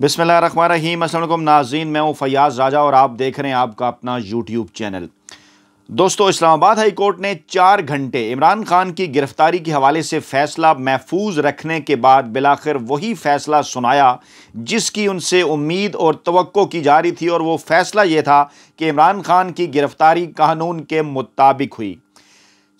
बिसमिल रहीम असलम नाजीन मैं हूँ फयाज राजा और आप देख रहे हैं आपका अपना यूट्यूब चैनल दोस्तों इस्लामाबाद हाई कोर्ट ने चार घंटे इमरान खान की गिरफ्तारी के हवाले से फ़ैसला महफूज रखने के बाद बिलाखिर वही फ़ैसला सुनाया जिसकी उनसे उम्मीद और तो की जा रही थी और वो फ़ैसला ये था कि इमरान खान की गिरफ़्तारी कानून के मुताबिक हुई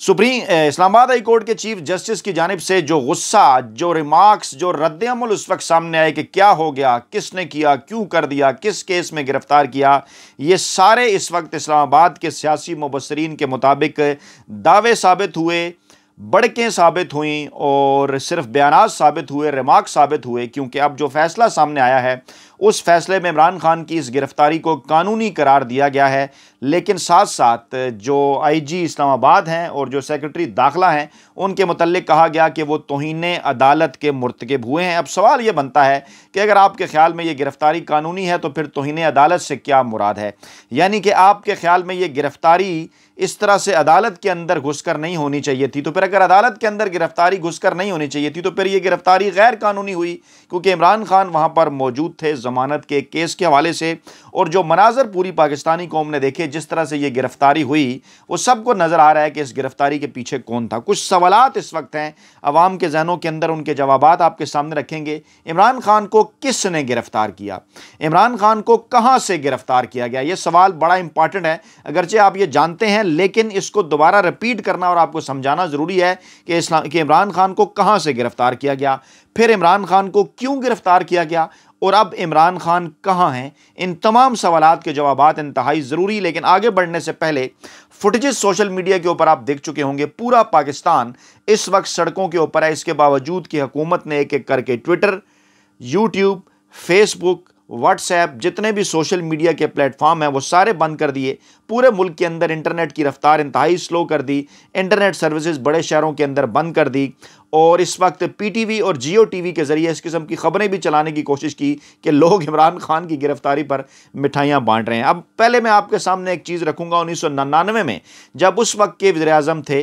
सुप्रीम इस्लामाबाद हाई कोर्ट के चीफ जस्टिस की जानब से जो गुस्सा जो रिमार्क्स जो रद्दमल उस वक्त सामने आए कि क्या हो गया किसने किया क्यों कर दिया किस केस में गिरफ्तार किया ये सारे इस वक्त इस्लामाबाद के सियासी मुबसरीन के मुताबिक दावे साबित हुए बड़कें साबित हुई और सिर्फ बयान साबित हुए रिमार्क साबित हुए क्योंकि अब जो फैसला सामने आया है उस फैसले में इमरान खान की इस गिरफ्तारी को कानूनी करार दिया गया है लेकिन साथ साथ जो आईजी इस्लामाबाद हैं और जो सेक्रेटरी दाखिला हैं उनके मतलब कहा गया कि वो तोहन अदालत के मरतकब हुए हैं अब सवाल ये बनता है कि अगर आपके ख्याल में ये गिरफ़्तारी कानूनी है तो फिर तोहन अदालत से क्या मुराद है यानी कि आपके ख्याल में ये गिरफ़्तारी इस तरह से अदालत के अंदर घुसकर नहीं होनी चाहिए थी तो फिर अगर अदालत के अंदर गिरफ़्तारी घुसकर नहीं होनी चाहिए थी तो फिर ये गिरफ़्तारी गैर कानूनी हुई क्योंकि इमरान खान वहाँ पर मौजूद थे ज़मानत के केस के हवाले से और जो मनाजर पूरी पाकिस्तानी कौम ने देखे जिस तरह से ये गिरफ़्तारी हुई वो सबको नज़र आ रहा है कि इस गिरफ़्तारी के पीछे कौन था कुछ सवाल सवाल इस वक्त हैं अवाम के जहनों के अंदर उनके जवाब आपके सामने रखेंगे इमरान खान को किसने गिरफ़्तार किया इमरान खान को कहाँ से गिरफ़्तार किया गया ये सवाल बड़ा इंपॉर्टेंट है अगरचे आप ये जानते हैं लेकिन इसको दोबारा रिपीट करना और आपको समझाना ज़रूरी है कि इस्लाम कि इमरान खान को कहाँ से गिरफ़्तार किया गया फिर इमरान खान को क्यों गिरफ़्तार किया गया और अब इमरान खान कहाँ हैं इन तमाम सवाल के जवाब इंतहाई ज़रूरी लेकिन आगे बढ़ने से पहले फुटेज सोशल मीडिया के ऊपर आप देख चुके होंगे पूरा पाकिस्तान इस वक्त सड़कों के ऊपर है इसके बावजूद कि हुकूमत ने एक एक करके ट्विटर यूट्यूब फेसबुक व्हाट्सएप जितने भी सोशल मीडिया के प्लेटफॉर्म हैं वो सारे बंद कर दिए पूरे मुल्क के अंदर इंटरनेट की रफ्तार इंतहाई स्लो कर दी इंटरनेट सर्विसेज बड़े शहरों के अंदर बंद कर दी और इस वक्त पीटीवी और जियो टीवी के ज़रिए इस किस्म की खबरें भी चलाने की कोशिश की कि लोग इमरान खान की गिरफ्तारी पर मिठाइयाँ बांट रहे हैं अब पहले मैं आपके सामने एक चीज़ रखूँगा उन्नीस में जब उस वक्त के वज़र थे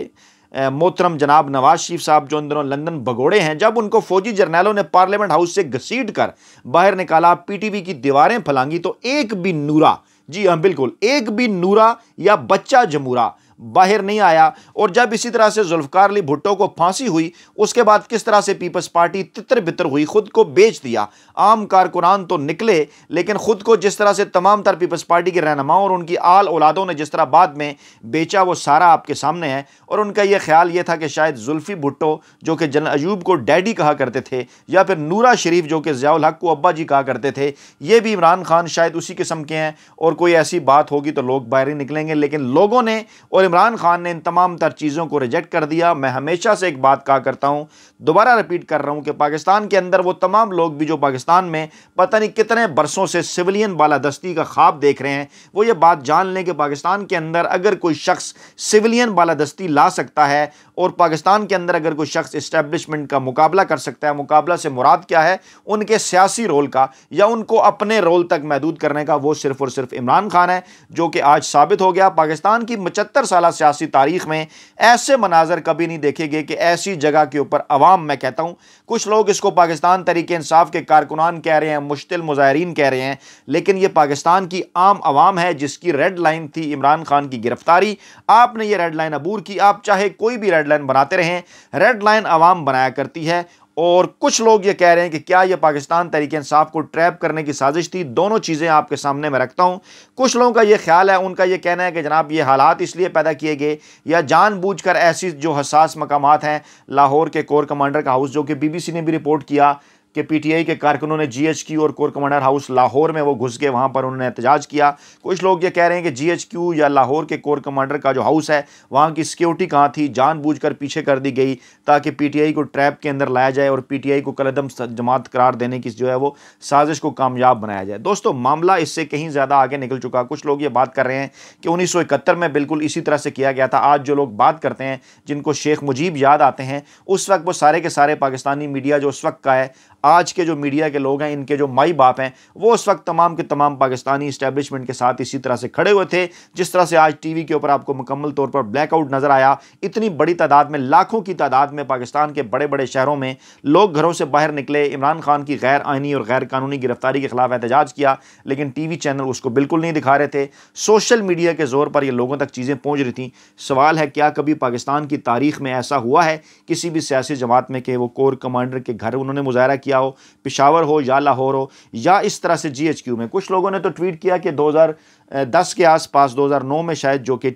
मोहतरम जनाब नवाज शरीफ साहब जो इन लंदन भगोड़े हैं जब उनको फौजी जर्नैलों ने पार्लियामेंट हाउस से घसीट कर बाहर निकाला पीटीवी की दीवारें फलांगी तो एक भी नूरा जी हाँ बिल्कुल एक भी नूरा या बच्चा जमूरा बाहर नहीं आया और जब इसी तरह से जुल्फकार अली भुट्टो को फांसी हुई उसके बाद किस तरह से पीपल्स पार्टी तितर बितर हुई खुद को बेच दिया आम कारकुनान तो निकले लेकिन ख़ुद को जिस तरह से तमाम तर पीपल्स पार्टी के रहनुमाओं और उनकी आल औलादों ने जिस तरह बाद में बेचा वो सारा आपके सामने है और उनका यह ख्याल ये था कि शायद जुल्फ़ी भुट्टो जो कि जन अयूब को डैडी कहा करते थे या फिर नूरा शरीफ जो कि ज़ियाल हक को अब्बा जी कहा करते थे ये भी इमरान खान शायद उसी किस्म के हैं और कोई ऐसी बात होगी तो लोग बाहर ही निकलेंगे लेकिन लोगों ने और इमरान खान ने इन तमाम तर चीज़ों को रिजेक्ट कर दिया मैं हमेशा से एक बात कहा करता हूँ दोबारा रिपीट कर रहा हूं कि पाकिस्तान के अंदर वो तमाम लोग भी जो पाकिस्तान में पता नहीं कितने बरसों से सिविलियन बालादस्ती का ख्वाब देख रहे हैं वो ये बात जान लें कि पाकिस्तान के अंदर अगर कोई शख्स सिविलियन बालादस्ती ला सकता है और पाकिस्तान के अंदर अगर कोई शख्स इस्टेब्लिशमेंट का मुकाबला कर सकता है मुकाबला से मुराद क्या है उनके सियासी रोल का या उनको अपने रोल तक महदूद करने का वो सिर्फ और सिर्फ इमरान खान है जो कि आज साबित हो गया पाकिस्तान की पचहत्तर साल सियासी तारीख में ऐसे मनाजर कभी नहीं देखे गए कि ऐसी जगह के ऊपर आवाज़ अवाम मैं कहता हूँ कुछ लोग इसको पाकिस्तान तरीके इंसाफ के कारकुनान कह रहे हैं मुश्तिल मुजाहरीन कह रहे हैं लेकिन ये पाकिस्तान की आम आवाम है जिसकी रेड लाइन थी इमरान खान की गिरफ्तारी आपने ये रेड लाइन अबूर की आप चाहे कोई भी रेड लाइन बनाते रहें रेड लाइन आवाम बनाया करती है और कुछ लोग ये कह रहे हैं कि क्या ये पाकिस्तान तहरीक इंसाफ को ट्रैप करने की साजिश थी दोनों चीज़ें आपके सामने मैं रखता हूँ कुछ लोगों का ये ख्याल है उनका ये कहना है कि जनाब ये हालात इसलिए पैदा किए गए या जानबूझकर ऐसी जो हसास मकाम हैं लाहौर के कोर कमांडर का हाउस जो कि बीबीसी ने भी रिपोर्ट किया कि पीटीआई के कारकुनों ने जीएचक्यू और कोर कमांडर हाउस लाहौर में वो घुस गए वहाँ पर उन्होंने एहतजाज किया कुछ लोग ये कह रहे हैं कि जीएचक्यू या लाहौर के कोर कमांडर का जो हाउस है वहाँ की सिक्योरिटी कहाँ थी जानबूझकर पीछे कर दी गई ताकि पीटीआई को ट्रैप के अंदर लाया जाए और पीटीआई को कलदम जमात करार देने की जो है वो साजिश को कामयाब बनाया जाए दोस्तों मामला इससे कहीं ज़्यादा आगे निकल चुका कुछ लोग ये बात कर रहे हैं कि उन्नीस में बिल्कुल इसी तरह से किया गया था आज जो लोग बात करते हैं जिनको शेख मुजीब याद आते हैं उस वक्त वो सारे के सारे पाकिस्तानी मीडिया जो उस वक्त का है आज के जो मीडिया के लोग हैं इनके जो माई बाप हैं वो उस वक्त तमाम के तमाम पाकिस्तानी इस्टेब्लिशमेंट के साथ इसी तरह से खड़े हुए थे जिस तरह से आज टीवी के ऊपर आपको मुकम्मल तौर पर ब्लैकआउट नज़र आया इतनी बड़ी तादाद में लाखों की तादाद में पाकिस्तान के बड़े बड़े शहरों में लोग घरों से बाहर निकले इमरान खान की गैर आइनी और गैर कानूनी गिरफ्तारी के खिलाफ एहतजाज किया लेकिन टी वी चैनल उसको बिल्कुल नहीं दिखा रहे थे सोशल मीडिया के ज़ोर पर यह लोगों तक चीज़ें पहुँच रही थी सवाल है क्या कभी पाकिस्तान की तारीख में ऐसा हुआ है किसी भी सियासी जमात में कि वो कोर कमांडर के घर उन्होंने मुजाहरा किया किया हो पिशावर हो या लाहौर हो या इस तरह से जीएचक्यू में कुछ लोगों ने तो ट्वीट किया कि 2010 के आसपास 2009 में शायद जो कि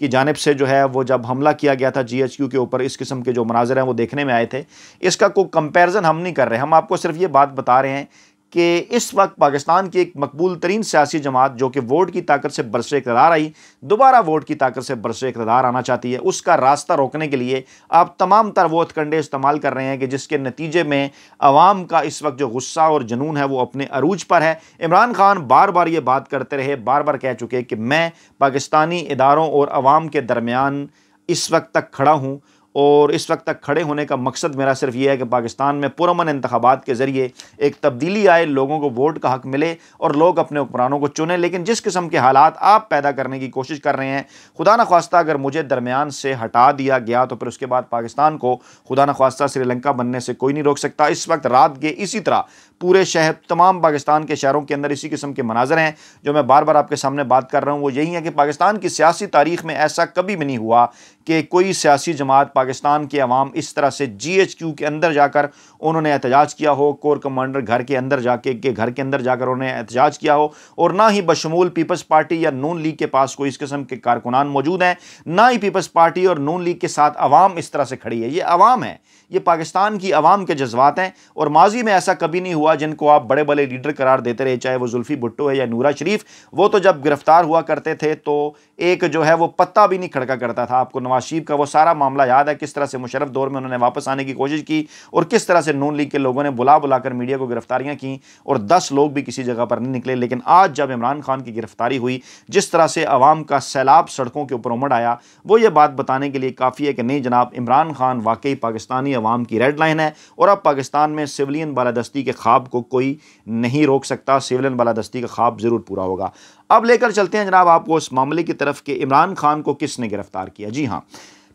की जानब से जो है वो जब हमला किया गया था जीएचक्यू के ऊपर इस किस्म के जो मनाजर हैं वो देखने में आए थे इसका कोई कंपेरिजन हम नहीं कर रहे हम आपको सिर्फ ये बात बता रहे हैं कि इस वक्त पाकिस्तान की एक मकबूल तरीन सियासी जमात जो कि वोट की ताकत से बरस इकदार आई दोबारा वोट की ताकत से बरस इकदार आना चाहती है उसका रास्ता रोकने के लिए आप तमाम तर वो हथकंडे इस्तेमाल कर रहे हैं कि जिसके नतीजे में आवाम का इस वक्त जो गुस्सा और जुनून है वो अपने अरूज पर है इमरान खान बार बार ये बात करते रहे बार बार कह चुके कि मैं पाकिस्तानी इदारों और आवाम के दरमियान इस वक्त तक खड़ा हूँ और इस वक्त तक खड़े होने का मकसद मेरा सिर्फ ये है कि पाकिस्तान में पुरमन इंतबात के ज़रिए एक तब्दीली आए लोगों को वोट का हक मिले और लोग अपने हुक्मरानों को चुनें लेकिन जिस किस्म के हालात आप पैदा करने की कोशिश कर रहे हैं खुदा न खास्ता अगर मुझे दरमियान से हटा दिया गया तो फिर उसके बाद पाकिस्तान को खुदा न खास्ता श्रीलंका बनने से कोई नहीं रोक सकता इस वक्त रात के इसी तरह पूरे शहर तमाम पाकिस्तान के शहरों के अंदर इसी किस्म के मनाजर हैं जो मैं बार बार आपके सामने बात कर रहा हूँ वो यही है कि पाकिस्तान की सियासी तारीख में ऐसा कभी भी नहीं हुआ कि कोई सियासी जमात पाकिस्तान के अवाम इस तरह से जी एच क्यू के अंदर जाकर उन्होंने एहतजाज किया हो कोर कमांडर घर के अंदर जाके के घर के अंदर जाकर उन्होंने एहतजाज किया हो और ना ही बशमूल पीपल्स पार्टी या नून लीग के पास कोई इस किस्म के कारकुनान मौजूद हैं ना ही पीपल्स पार्टी और नून लीग के साथ आवाम इस तरह से खड़ी है ये आवाम है ये पाकिस्तान की आवाम के जज्बात हैं और माजी में ऐसा कभी नहीं हुआ जिनको आप बड़े बड़े लीडर करार देते रहे चाहे वो जुल्फ़ी भुट्टो है या नूरा शरीफ वो तो जब गिरफ्तार हुआ करते थे तो एक जो है वो पत्ता भी नहीं खड़का करता था आपको नवाज नवाशीब का वो सारा मामला याद है किस तरह से मुशरफ दौर में उन्होंने वापस आने की कोशिश की और किस तरह से नून लीग के लोगों ने बुला बुलाकर मीडिया को गिरफ्तारियां की और दस लोग भी किसी जगह पर नहीं निकले लेकिन आज जब इमरान खान की गिरफ्तारी हुई जिस तरह से अवाम का सैलाब सड़कों के ऊपर उमड़ आया वो ये बात बताने के लिए काफ़ी है कि नहीं जनाब इमरान खान वाकई पाकिस्तानी अवाम की रेड लाइन है और अब पाकिस्तान में सिविलियन बालादस्ती के ख्वाब को कोई नहीं रोक सकता सिविलियन बालादस्ती का ख्वाब ज़रूर पूरा होगा अब लेकर चलते हैं जनाब आपको उस मामले की तरफ कि इमरान खान को किसने गिरफ्तार किया जी हाँ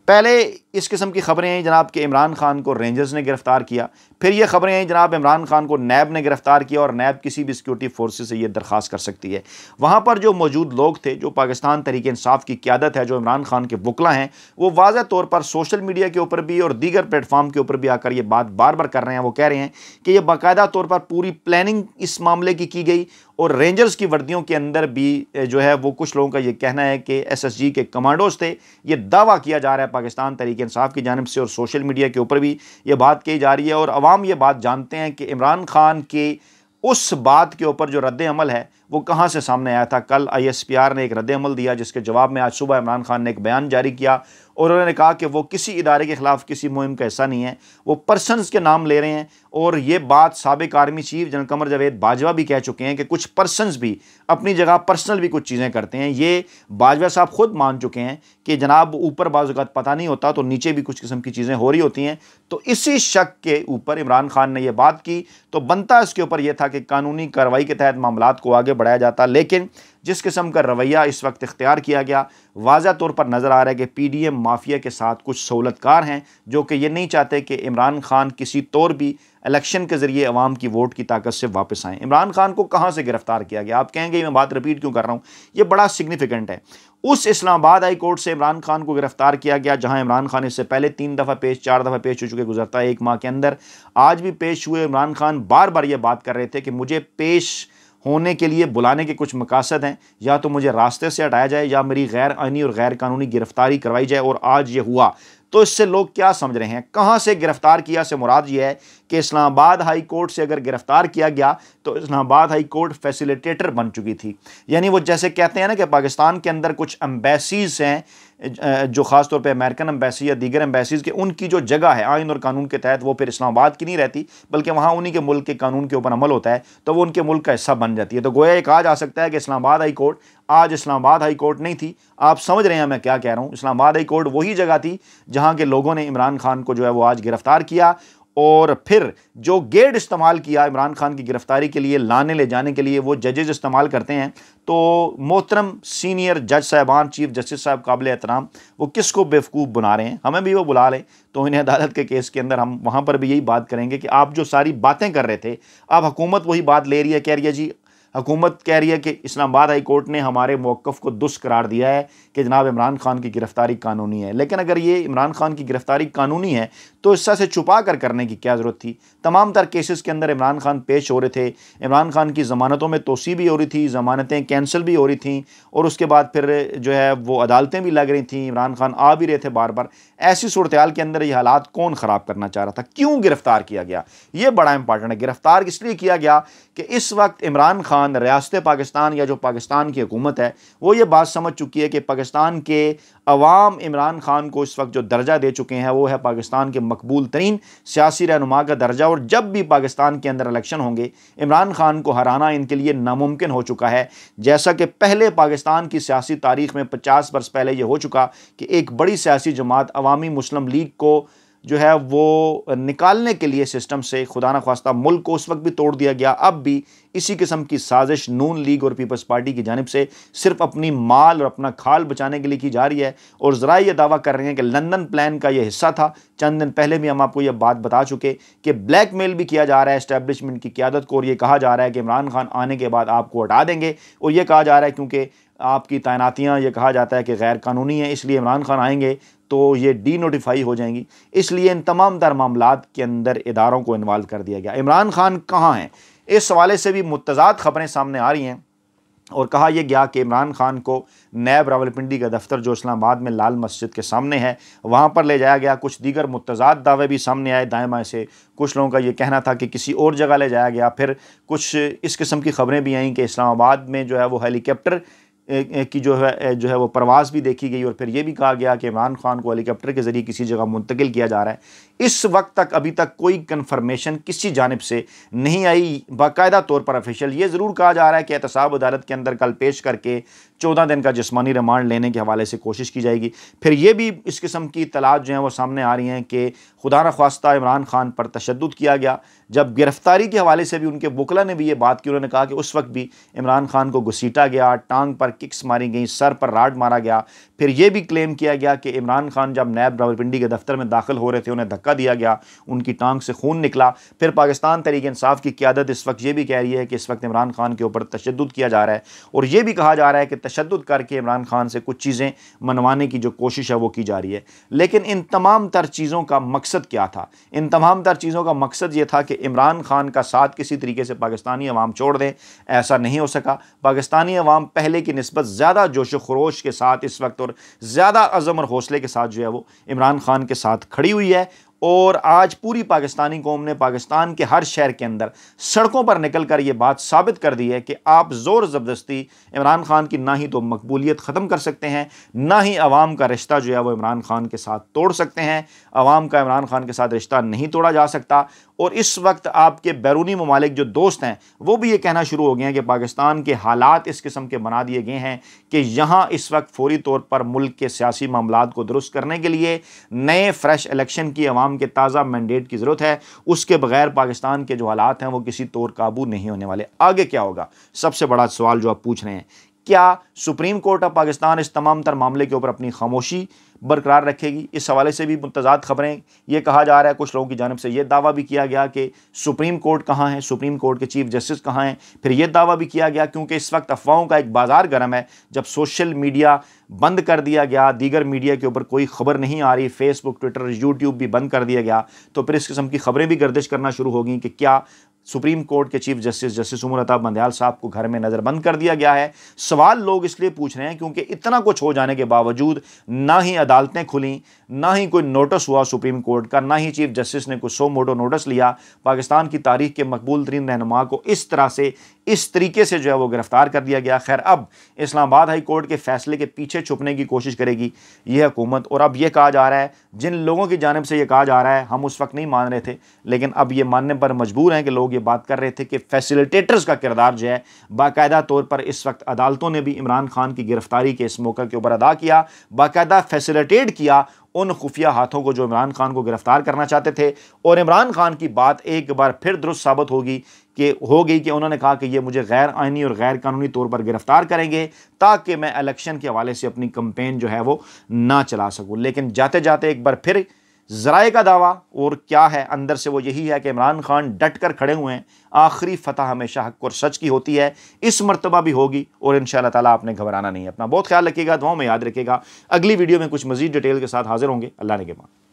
पहले इस किस्म की खबरें आई जनाब कि इमरान खान को रेंजर्स ने गिरफ्तार किया फिर ये खबरें आई जनाब इमरान खान को नैब ने गिरफ्तार किया और नैब किसी भी सिक्योरिटी फोर्सेज से ये दरख्वास्त कर सकती है वहाँ पर जो मौजूद लोग थे जो पाकिस्तान तरीके इंसाफ की क्यादत है जो इमरान खान के वकला हैं वो वाजह तौर पर सोशल मीडिया के ऊपर भी और दीगर प्लेटफॉर्म के ऊपर भी आकर ये बात बार बार कर रहे हैं वो कह रहे हैं कि ये बाकायदा तौर पर पूरी प्लानिंग इस मामले की की गई और रेंजर्स की वर्दियों के अंदर भी जो है वो कुछ लोगों का ये कहना है कि एसएसजी के कमांडोज थे ये दावा किया जा रहा है पाकिस्तान तरीके इंसाफ की जानब से और सोशल मीडिया के ऊपर भी ये बात कही जा रही है और आवाम ये बात जानते हैं कि इमरान खान के उस बात के ऊपर जो रद्द अमल है वो कहाँ से सामने आया था कल आईएसपीआर ने एक रद्दमल दिया जिसके जवाब में आज सुबह इमरान खान ने एक बयान जारी किया और उन्होंने कहा कि वो किसी इदारे के ख़िलाफ़ किसी मुहिम का हिस्सा नहीं है वो पर्सनस के नाम ले रहे हैं और ये बात सबक army chief general Qamar Javed Bajwa भी कह चुके हैं कि कुछ पर्सनस भी अपनी जगह पर्सनल भी कुछ चीज़ें करते हैं ये बाजवा साहब खुद मान चुके हैं कि जनाब ऊपर बाज़ात पता नहीं होता तो नीचे भी कुछ किस्म की चीज़ें हो रही होती हैं तो इसी शक के ऊपर इमरान खान ने यह बात की तो बनता इसके ऊपर यह था कि कानूनी कार्रवाई के तहत मामला को आगे से बढ़ाया जाता लेकिन जिस किस्म का रवैया इस वक्त इख्तियार किया गया वाजह तौर पर नज़र आ रहा है कि पी डी एम माफिया के साथ कुछ सहूलतकार हैं जो कि ये नहीं चाहते कि इमरान खान किसी तौर भी इलेक्शन के ज़रिए अवाम की वोट की ताकत से वापस आएँ इमरान खान को कहाँ से गिरफ़्तार किया गया आप कहेंगे मैं बात रिपीट क्यों कर रहा हूँ ये बड़ा सिग्निफिकेंट है उस इस्लामाबाद हाई कोर्ट से इमरान खान को गिरफ्तार किया गया जहाँ इमरान खान इससे पहले तीन दफ़ा पेश चार दफ़ा पेश हो चुके गुजरता है एक माह के अंदर आज भी पेश हुए इमरान खान बार बार ये बात कर रहे थे कि मुझे पेश होने के लिए बुलाने के कुछ मकासद हैं या तो मुझे रास्ते से हटाया जाए या मेरी गैर आनी और गैर कानूनी गिरफ्तारी करवाई जाए और आज ये हुआ तो इससे लोग क्या समझ रहे हैं कहाँ से गिरफ्तार किया से मुराद ये है कि इस्लामाबाद हाई कोर्ट से अगर गिरफ्तार किया गया तो इस्लामाबाद हाई कोर्ट फैसिलिटेटर बन चुकी थी यानी वो जैसे कहते हैं ना कि पाकिस्तान के अंदर कुछ एम्बेसीज हैं जो ख़ास तौर पे अमेरिकन एम्बेसी या दीगर एम्बेसीज़ के उनकी जो जगह है आइन और कानून के तहत वो फिर इस्लामाबाद की नहीं रहती बल्कि वहाँ उन्हीं के मुल्क के कानून के ऊपर अमल होता है तो वो उनके मुल्क का हिस्सा बन जाती है तो गोया एक आज आ सकता है कि इस्लामाबाद हाई कोर्ट आज इस्लामाबाद हाई कोर्ट नहीं थी आप समझ रहे हैं मैं क्या कह रहा हूँ इस्लामाबाद हाई कोर्ट वही जगह थी जहाँ के लोगों ने इमरान खान को जो है वो आज गिरफ़्तार किया और फिर जो गेट इस्तेमाल किया इमरान खान की गिरफ़्तारी के लिए लाने ले जाने के लिए वो जजेज़ इस्तेमाल करते हैं तो मोहतरम सीनियर जज साहबान चीफ जस्टिस साहब काबिल एहतराम वो किस को बेवकूफ़ बना रहे हैं हमें भी वो बुला लें तो इन्हें अदालत के केस के अंदर हम वहाँ पर भी यही बात करेंगे कि आप जो सारी बातें कर रहे थे अब हुकूमत वही बात ले रही है कह रही है जी हुकूमत कह रही है कि इस्लामाबाद हाई कोर्ट ने हमारे मौक़ को दुष्ट करार दिया है कि जनाब इमरान खान की गिरफ़्तारी कानूनी है लेकिन अगर ये इमरान खान की गिरफ़्तारी कानूनी है तो हिस्सा से छुपा कर करने की क्या ज़रूरत थी तमाम तर केसेस के अंदर इमरान खान पेश हो रहे थे इमरान खान की ज़मानतों में तोसी भी हो रही थी ज़मानतें कैंसिल भी हो रही थी और उसके बाद फिर जो है वो अदालतें भी लग रही थी इमरान खान आ भी रहे थे बार बार ऐसी सूरत के अंदर ये हालात कौन ख़राब करना चाह रहा था क्यों गिरफ़्तार किया गया ये बड़ा इंपॉर्टेंट है गिरफ़्तार इसलिए किया गया कि इस वक्त इमरान खान पाकिस्तान रियासत पाकिस्तान या जो पाकिस्तान की हुकूमत है वो ये बात समझ चुकी है कि पाकिस्तान के अवाम इमरान खान को इस वक्त जो दर्जा दे चुके हैं वो है पाकिस्तान के मकबूल तरीन सियासी रहनुमा का दर्जा और जब भी पाकिस्तान के अंदर इलेक्शन होंगे इमरान खान को हराना इनके लिए नामुमकिन हो चुका है जैसा कि पहले पाकिस्तान की सियासी तारीख में पचास बरस पहले ये हो चुका कि एक बड़ी सियासी जमात अवामी मुस्लिम लीग को जो है वो निकालने के लिए सिस्टम से खुदा न खास्ता मुल्क को उस वक्त भी तोड़ दिया गया अब भी इसी किस्म की साजिश नून लीग और पीपल्स पार्टी की जानब से सिर्फ अपनी माल और अपना खाल बचाने के लिए की जा रही है और ज़रा यह दावा कर रहे हैं कि लंदन प्लान का यह हिस्सा था चंद दिन पहले भी हम आपको यह बात बता चुके कि ब्लैक मेल भी किया जा रहा है इस्टेबलिशमेंट की क्यादत को और ये कहा जा रहा है कि इमरान खान आने के बाद आपको हटा देंगे और ये कहा जा रहा है क्योंकि आपकी तैनातियाँ ये कहा जाता है कि गैर कानूनी है इसलिए इमरान खान आएंगे तो ये डी नोटिफाई हो जाएंगी इसलिए इन तमाम तर मामला के अंदर इदारों को इन्वाल्व कर दिया गया इमरान खान कहाँ हैं इस हवाले से भी मुतजाद खबरें सामने आ रही हैं और कहा यह गया कि इमरान खान को नैब रावलपिंडी का दफ्तर जो इस्लामाबाद में लाल मस्जिद के सामने है वहाँ पर ले जाया गया कुछ दीगर मुतजाद दावे भी सामने आए दाएँ बाएँ से कुछ लोगों का ये कहना था कि किसी और जगह ले जाया गया फिर कुछ इस किस्म की खबरें भी आई कि इस्लामाबाद में जो है वो हेलीकॉप्टर की जो है जो है वो परवाज़ भी देखी गई और फिर ये भी कहा गया कि इमरान खान को हेलीकॉप्टर के ज़रिए किसी जगह मुंतकिल किया जा रहा है इस वक्त तक अभी तक कोई कन्फर्मेशन किसी जानब से नहीं आई बाकायदा तौर पर अफिशियल ये ज़रूर कहा जा रहा है कि एहतसाब अदालत के अंदर कल पेश करके चौदह दिन का जिसमानी रिमांड लेने के हवाले से कोशिश की जाएगी फिर ये भी इस किस्म की तलाश जो है वो सामने आ रही हैं कि खुदा न खास्ता इमरान खान पर तशद किया गया जब गिरफ़्तारी के हवाले से भी उनके वकला ने भी ये बात की उन्होंने कहा कि उस वक्त भी इमरान खान को घसीटा गया टांग पर किक्स मारी गई सर पर राड मारा गया फिर यह भी क्लेम किया गया कि इमरान खान जब नैब रावलपिंडी के दफ्तर में दाखिल हो रहे थे उन्हें धक्का दिया गया उनकी टांग से खून निकला फिर पाकिस्तान तरीके इंसाफ की क्यादत इस वक्त यह भी कह रही है कि इस वक्त इमरान खान के ऊपर तशद किया जा रहा है और यह भी कहा जा रहा है कि तशद करके इमरान खान से कुछ चीज़ें मनवाने की जो कोशिश है वो की जा रही है लेकिन इन तमाम तर चीज़ों का मकसद क्या था इन तमाम तर चीज़ों का मकसद ये था कि इमरान खान का साथ किसी तरीके से पाकिस्तानी अवाम छोड़ दें ऐसा नहीं हो सका पाकिस्तानी अवाम पहले की बनस्बत ज़्यादा जोश खरोश के साथ इस वक्त और ज़्यादा अज़म और हौसले के साथ जो है वो इमरान खान के साथ खड़ी हुई है और आज पूरी पाकिस्तानी कौम ने पाकिस्तान के हर शहर के अंदर सड़कों पर निकल कर ये बात साबित कर दी है कि आप ज़ोर ज़बरदस्ती इमरान खान की ना ही तो मकबूलियत ख़त्म कर सकते हैं ना ही आवाम का रिश्ता जो है वो इमरान खान के साथ तोड़ सकते हैं आवाम का इमरान खान के साथ रिश्ता नहीं तोड़ा जा सकता और इस वक्त आपके बैरूनी ममालिक जो दोस्त हैं वो भी ये कहना शुरू हो गए हैं कि पाकिस्तान के हालात इस किस्म के बना दिए गए हैं कि यहाँ इस वक्त फौरी तौर पर मुल्क के सियासी मामला को दुरुस्त करने के लिए नए फ्रेश इलेक्शन की आवाम के ताज़ा मैंडेट की ज़रूरत है उसके बगैर पाकिस्तान के जो हालात हैं वो किसी तौर काबू नहीं होने वाले आगे क्या होगा सबसे बड़ा सवाल जो आप पूछ रहे हैं क्या सुप्रीम कोर्ट ऑफ पाकिस्तान इस तमाम तर मामले के ऊपर अपनी खामोशी बरकरार रखेगी इस हवाले से भी मुतजाद खबरें ये कहा जा रहा है कुछ लोगों की जानब से यह दावा भी किया गया कि सुप्रीम कोर्ट कहाँ है सुप्रीम कोर्ट के चीफ जस्टिस कहाँ हैं फिर यह दावा भी किया गया क्योंकि इस वक्त अफवाहों का एक बाज़ार गर्म है जब सोशल मीडिया बंद कर दिया गया दीगर मीडिया के ऊपर कोई खबर नहीं आ रही फेसबुक ट्विटर यूट्यूब भी बंद कर दिया गया तो फिर इस किस्म की खबरें भी गर्दिश करना शुरू होगी कि क्या सुप्रीम कोर्ट के chief justice justice Umar Ata Bandial साहब को घर में नज़रबंद कर दिया गया है सवाल लोग इसलिए पूछ रहे हैं क्योंकि इतना कुछ हो जाने के बावजूद ना ही अदालतें खुली ना ही कोई नोटिस हुआ सुप्रीम कोर्ट का ना ही चीफ जस्टिस ने कुछ सो मोटो नोटिस लिया पाकिस्तान की तारीख के मकबूल तरीन रहनुमा को इस तरह से इस तरीके से जो है वो गिरफ्तार कर दिया गया खैर अब इस्लामाबाद हाई कोर्ट के फैसले के पीछे छुपने की कोशिश करेगी ये हुकूमत और अब ये कहा जा रहा है जिन लोगों की जानब से ये कहा जा रहा है हम उस वक्त नहीं मान रहे थे लेकिन अब ये मानने पर मजबूर हैं कि लोग ये बात कर रहे थे कि फैसिलिटेटर्स का किरदार जो है बाकायदा तौर पर इस वक्त अदालतों ने भी इमरान खान की गिरफ्तारी के इस मौके के ऊपर अदा किया बाकायदा फैसिलिटेट किया उन खुफिया हाथों को जो इमरान खान को गिरफ्तार करना चाहते थे और इमरान खान की बात एक बार फिर दुरुस्त साबित होगी कि हो गई कि उन्होंने कहा कि ये मुझे गैर आइनी और गैर कानूनी तौर पर गिरफ़्तार करेंगे ताकि मैं इलेक्शन के हवाले से अपनी कंपेन जो है वो ना चला सकूँ लेकिन जाते जाते एक बार फिर जराए का दावा और क्या है अंदर से वो यही है कि इमरान खान डट कर खड़े हुए हैं आखिरी फतह हमेशा हक और सच की होती है इस मरतबा भी होगी और इन तला आपने घबराना नहीं है अपना बहुत ख्याल रखिएगा दुआओं में याद रखिएगा अगली वीडियो में कुछ मजीद डिटेल के साथ हाजिर होंगे अल्लाह ने के मान